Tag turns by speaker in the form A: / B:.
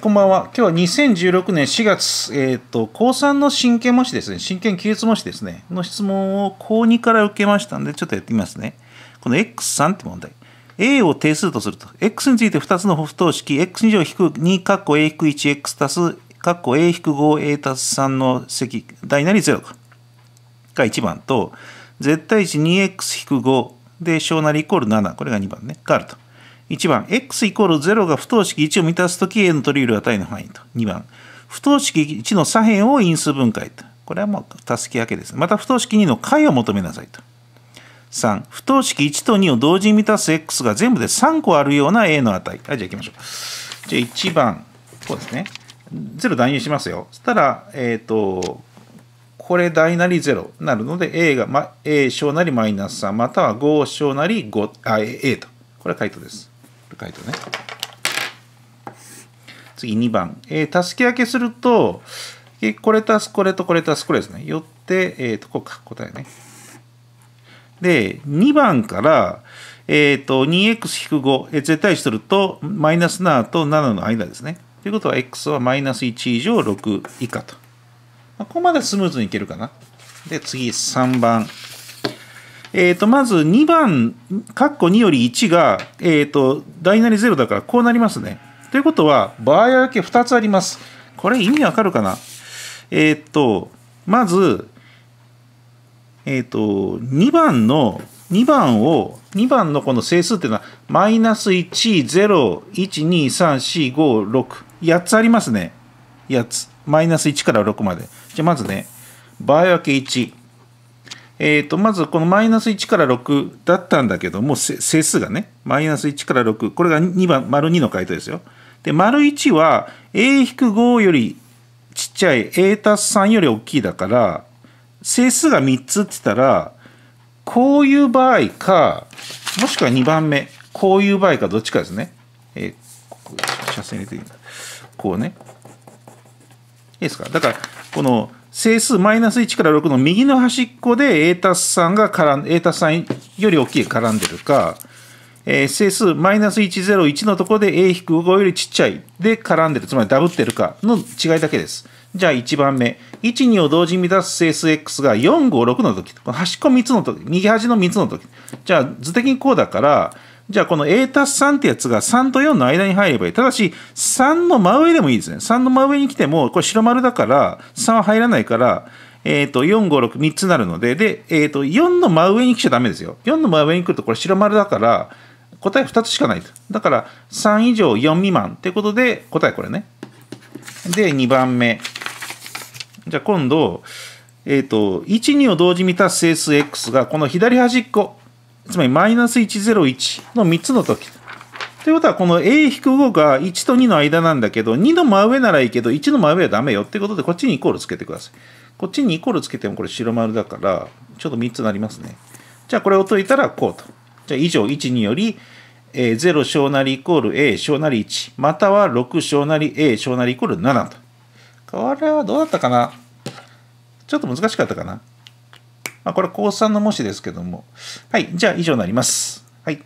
A: こんばんは。今日は2016年4月、えっ、ー、と、高3の真剣模試ですね、真剣記述模試ですね、の質問を高2から受けましたんで、ちょっとやってみますね。この X3 って問題。A を定数とすると。X について2つの不等式、X2 乗引く2、括弧 A 引く 1X 足す、括弧 A 引く 5A 足す3の積大なり0か。が1番と、絶対値 2X 引く5で小なりイコール7、これが2番ね、があると。1番、x イコール0が不等式1を満たすとき A の取りれる値の範囲と。2番、不等式1の左辺を因数分解と。これはもう、たすき分けです。また、不等式2の解を求めなさいと。3、不等式1と2を同時に満たす x が全部で3個あるような A の値。はい、じゃあ行きましょう。じゃあ1番、こうですね。0代入しますよ。そしたら、えっ、ー、と、これ代なり0なるので A が、ま、A 小なりマイナス3または5小なり5あ A とこれは回答です。書いてね次2番、えー、すき分けすると、えー、これ足すこれとこれ足すこれですねよって、えーと、こうか答えねで2番からえっ、ー、と 2x-5、えー、絶対するとマイナス7と7の間ですねということは x はマイナス1以上6以下と、まあ、ここまでスムーズにいけるかなで次3番えっ、ー、と、まず2番、カッコ2より1が、えっ、ー、と、大なり0だからこうなりますね。ということは、場合分け2つあります。これ意味わかるかなえっ、ー、と、まず、えっ、と、2番の、2番を、2番のこの整数っていうのは、マイナス1、0、1、2、3、4、5、6、8つありますね。8つ。マイナス1から6まで。じゃまずね、場合分け1。えー、とまずこのマイナス1から6だったんだけども整数がねマイナス1から6これが2番丸2の回答ですよ。で丸1は a-5 よりちっちゃい a たす3より大きいだから整数が3つって言ったらこういう場合かもしくは2番目こういう場合かどっちかですね。えー、ここ写真入れていいんだ。こうね。いいですかだからこの整数マイナス1から6の右の端っこで A たす3が絡ん、A たす3より大きい絡んでるか、えー、整数マイナス101のところで A 引く5よりちっちゃいで絡んでる、つまりダブってるかの違いだけです。じゃあ1番目。1、2を同時に出す整数 X が4、5、6の時。この端っこ3つの時。右端の3つの時。じゃあ図的にこうだから、じゃあこの A たす3ってやつが3と4の間に入ればいい。ただし、3の真上でもいいですね。3の真上に来ても、これ白丸だから、3は入らないから、えっ、ー、と、4、5、6、3つなるので、で、えっ、ー、と、4の真上に来ちゃダメですよ。4の真上に来ると、これ白丸だから、答え2つしかないと。だから、3以上4未満ってことで、答えこれね。で、2番目。じゃあ今度、えっ、ー、と、1、2を同時にたす整数 x が、この左端っこ。つまりマイナス101の3つの時。ということは、この A-5 が1と2の間なんだけど、2の真上ならいいけど、1の真上はダメよってことで、こっちにイコールつけてください。こっちにイコールつけてもこれ白丸だから、ちょっと3つなりますね。じゃあこれを解いたらこうと。じゃあ以上1により、えー、0小なりイコール A 小なり1、または6小なり A 小なりイコール7と。これはどうだったかなちょっと難しかったかなまあ、これ高3の模試ですけども。はい、じゃあ以上になります。はい。